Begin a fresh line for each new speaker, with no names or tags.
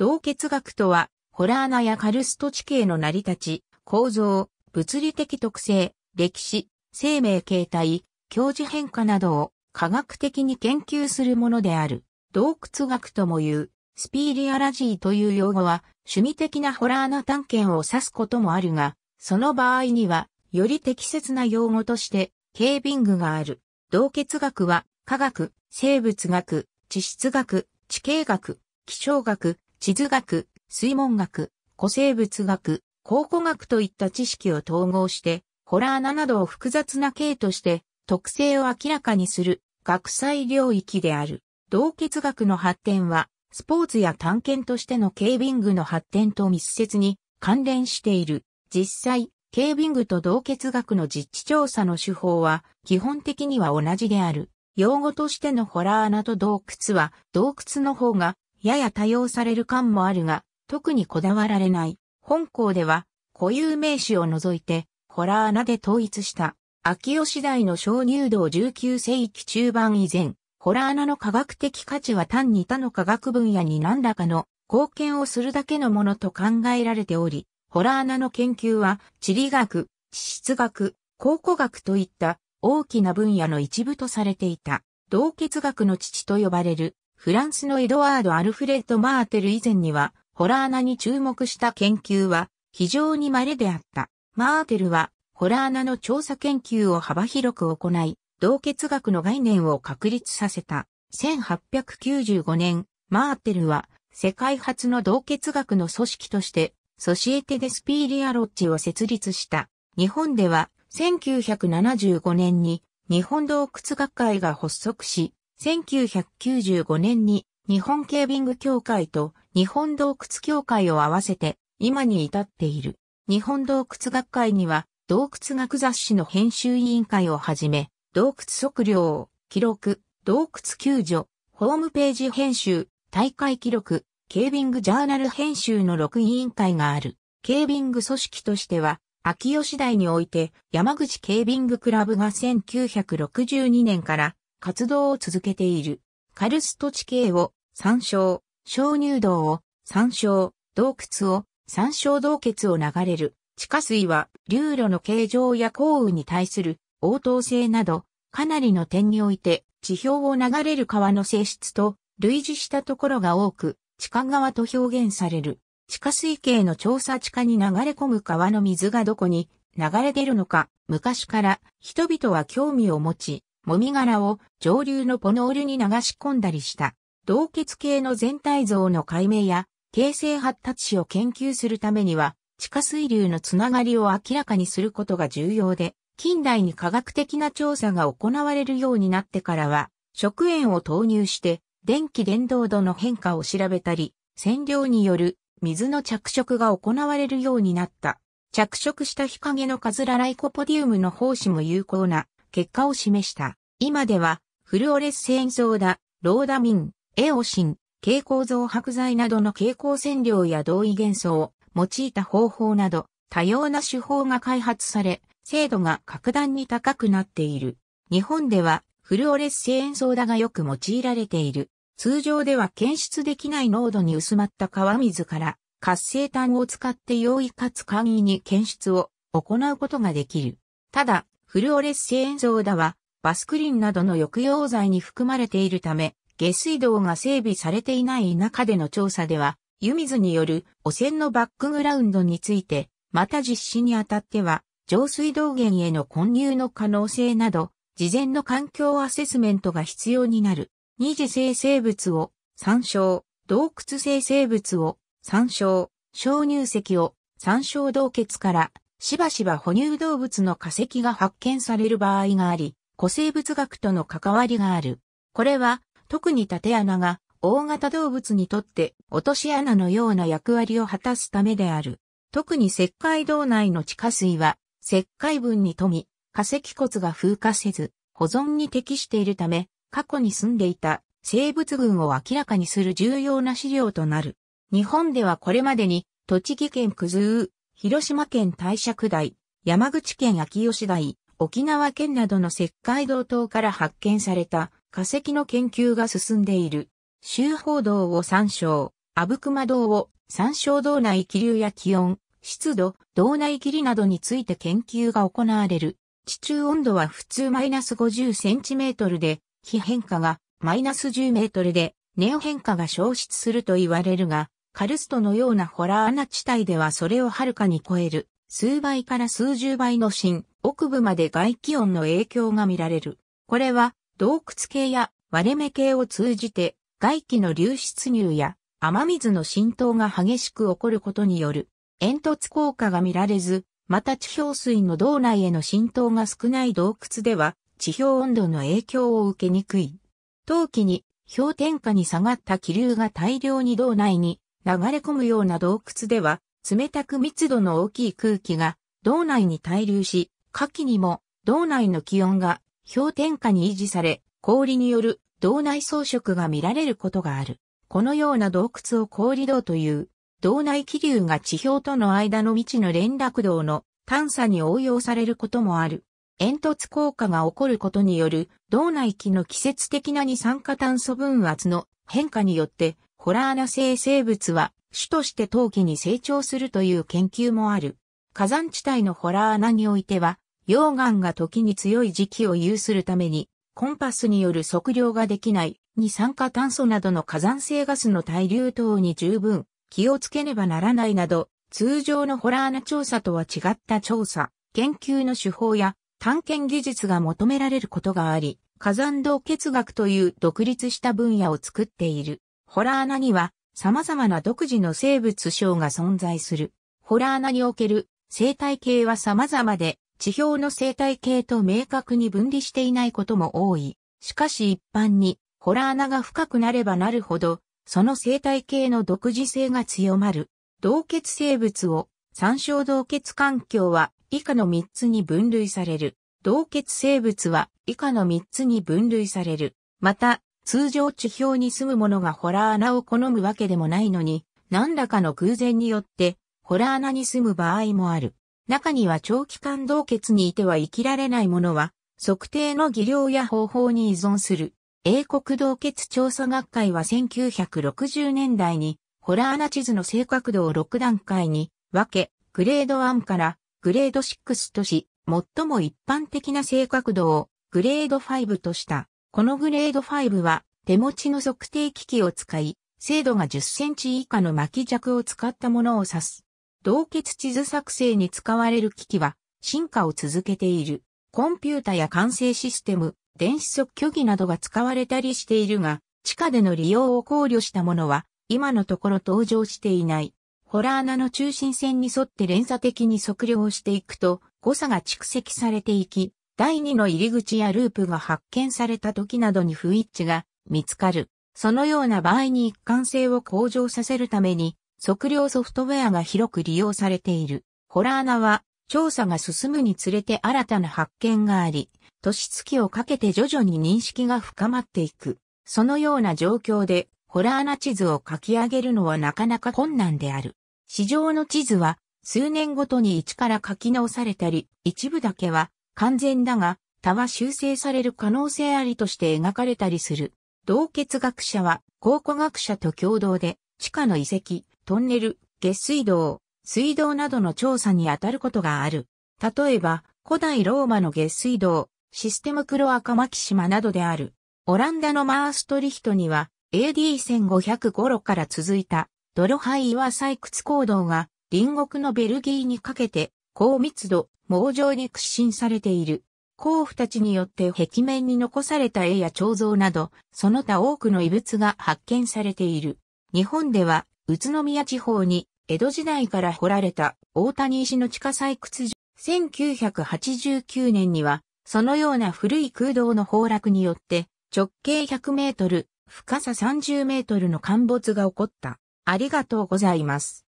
洞穴学とは、ホラー穴やカルスト地形の成り立ち、構造、物理的特性、歴史、生命形態、教授変化などを科学的に研究するものである。洞窟学とも言う、スピーリアラジーという用語は、趣味的なホラー穴探検を指すこともあるが、その場合には、より適切な用語として、ケービングがある。洞穴学は、科学、生物学、地質学、地形学、気象学、地図学、水文学、古生物学、考古学といった知識を統合して、ホラー穴などを複雑な系として特性を明らかにする学際領域である。洞穴学の発展は、スポーツや探検としてのケービングの発展と密接に関連している。実際、ケービングと洞穴学の実地調査の手法は基本的には同じである。用語としてのホラー穴と洞窟は洞窟の方がやや多用される感もあるが、特にこだわられない。本校では、固有名詞を除いて、ホラー穴で統一した。秋吉台の鍾乳道19世紀中盤以前、ホラー穴の科学的価値は単に他の科学分野に何らかの貢献をするだけのものと考えられており、ホラー穴の研究は地理学、地質学、考古学といった大きな分野の一部とされていた。洞結学の父と呼ばれるフランスのエドワード・アルフレッド・マーテル以前には、ホラー穴に注目した研究は非常に稀であった。マーテルは、ホラー穴の調査研究を幅広く行い、洞穴学の概念を確立させた。1895年、マーテルは、世界初の洞穴学の組織として、ソシエテ・デ・スピーリア・ロッチを設立した。日本では、1975年に、日本洞窟学会が発足し、1995年に日本ケービング協会と日本洞窟協会を合わせて今に至っている。日本洞窟学会には洞窟学雑誌の編集委員会をはじめ、洞窟測量、記録、洞窟救助、ホームページ編集、大会記録、ケービングジャーナル編集の6委員会がある。ケービング組織としては、秋吉台において山口ケービングクラブが1962年から活動を続けている。カルスト地形を参照、鍾乳洞を参照、洞窟を参照洞穴を流れる。地下水は流路の形状や降雨に対する応答性など、かなりの点において地表を流れる川の性質と類似したところが多く、地下川と表現される。地下水系の調査地下に流れ込む川の水がどこに流れ出るのか、昔から人々は興味を持ち、もみ殻を上流のポノールに流し込んだりした、洞血系の全体像の解明や、形成発達史を研究するためには、地下水流のつながりを明らかにすることが重要で、近代に科学的な調査が行われるようになってからは、食塩を投入して、電気伝導度の変化を調べたり、染料による水の着色が行われるようになった。着色した日陰のカズラライコポディウムの胞子も有効な結果を示した。今では、フルオレスセンソーダ、ローダミン、エオシン、蛍光増白剤などの蛍光染料や同位元素を用いた方法など、多様な手法が開発され、精度が格段に高くなっている。日本では、フルオレスセンソーダがよく用いられている。通常では検出できない濃度に薄まった川水から活性炭を使って容易かつ簡易に検出を行うことができる。ただ、フルオレッセンゾーダは、バスクリンなどの抑揚剤に含まれているため、下水道が整備されていない中での調査では、湯水による汚染のバックグラウンドについて、また実施にあたっては、上水道源への混入の可能性など、事前の環境アセスメントが必要になる。二次生成物を参照、洞窟生成物を参照、小乳石を参照洞穴からしばしば哺乳動物の化石が発見される場合があり、古生物学との関わりがある。これは、特に縦穴が大型動物にとって落とし穴のような役割を果たすためである。特に石灰道内の地下水は石灰分に富み、化石骨が風化せず保存に適しているため、過去に住んでいた生物群を明らかにする重要な資料となる。日本ではこれまでに栃木県九頭広島県大釈台、山口県秋吉台、沖縄県などの石灰道島から発見された化石の研究が進んでいる。周報道を参照、阿武隈道を参照道内気流や気温、湿度、道内霧などについて研究が行われる。地中温度は普通マイナス50センチメートルで、気変化がマイナス10メートルで、ネオ変化が消失すると言われるが、カルストのようなホラー穴地帯ではそれを遥かに超える、数倍から数十倍の深、奥部まで外気温の影響が見られる。これは、洞窟系や割れ目系を通じて、外気の流出入や雨水の浸透が激しく起こることによる煙突効果が見られず、また地表水の道内への浸透が少ない洞窟では地表温度の影響を受けにくい。陶器に氷点下に下がった気流が大量に道内に流れ込むような洞窟では、冷たく密度の大きい空気が洞内に滞留し、夏季にも洞内の気温が氷点下に維持され、氷による洞内装飾が見られることがある。このような洞窟を氷洞という、洞内気流が地表との間の未知の連絡道の探査に応用されることもある。煙突効果が起こることによる、洞内気の季節的な二酸化炭素分圧の変化によって、ホラーナ生生物は種として冬季に成長するという研究もある。火山地帯のホラー穴においては、溶岩が時に強い時期を有するために、コンパスによる測量ができない二酸化炭素などの火山性ガスの対流等に十分気をつけねばならないなど、通常のホラー穴調査とは違った調査、研究の手法や探検技術が求められることがあり、火山洞結学という独立した分野を作っている。ホラー穴には様々な独自の生物章が存在する。ホラー穴における生態系は様々で、地表の生態系と明確に分離していないことも多い。しかし一般に、ホラー穴が深くなればなるほど、その生態系の独自性が強まる。同結生物を、参照同結環境は以下の3つに分類される。同結生物は以下の3つに分類される。また、通常地表に住む者がホラー穴を好むわけでもないのに、何らかの偶然によって、ホラー穴に住む場合もある。中には長期間洞穴にいては生きられない者は、測定の技量や方法に依存する。英国洞穴調査学会は1960年代に、ホラー穴地図の正確度を6段階に分け、グレード1からグレード6とし、最も一般的な正確度をグレード5とした。このグレード5は手持ちの測定機器を使い、精度が10センチ以下の巻尺を使ったものを指す。同結地図作成に使われる機器は進化を続けている。コンピュータや完成システム、電子測距儀などが使われたりしているが、地下での利用を考慮したものは今のところ登場していない。ホラー穴の中心線に沿って連鎖的に測量していくと誤差が蓄積されていき、第2の入り口やループが発見された時などに不一致が見つかる。そのような場合に一貫性を向上させるために測量ソフトウェアが広く利用されている。ホラーナは調査が進むにつれて新たな発見があり、年月をかけて徐々に認識が深まっていく。そのような状況でホラーナ地図を書き上げるのはなかなか困難である。市場の地図は数年ごとに1から書き直されたり、一部だけは完全だが、他は修正される可能性ありとして描かれたりする。同結学者は、考古学者と共同で、地下の遺跡、トンネル、下水道、水道などの調査に当たることがある。例えば、古代ローマの下水道、システムクロアカマキシマなどである。オランダのマーストリヒトには、a d 1 5 0 0頃から続いた、泥灰岩採掘行動が、隣国のベルギーにかけて高密度、猛状に屈伸されている。甲府たちによって壁面に残された絵や彫像など、その他多くの遺物が発見されている。日本では、宇都宮地方に、江戸時代から掘られた大谷石の地下採掘場、1989年には、そのような古い空洞の崩落によって、直径100メートル、深さ30メートルの陥没が起こった。ありがとうございます。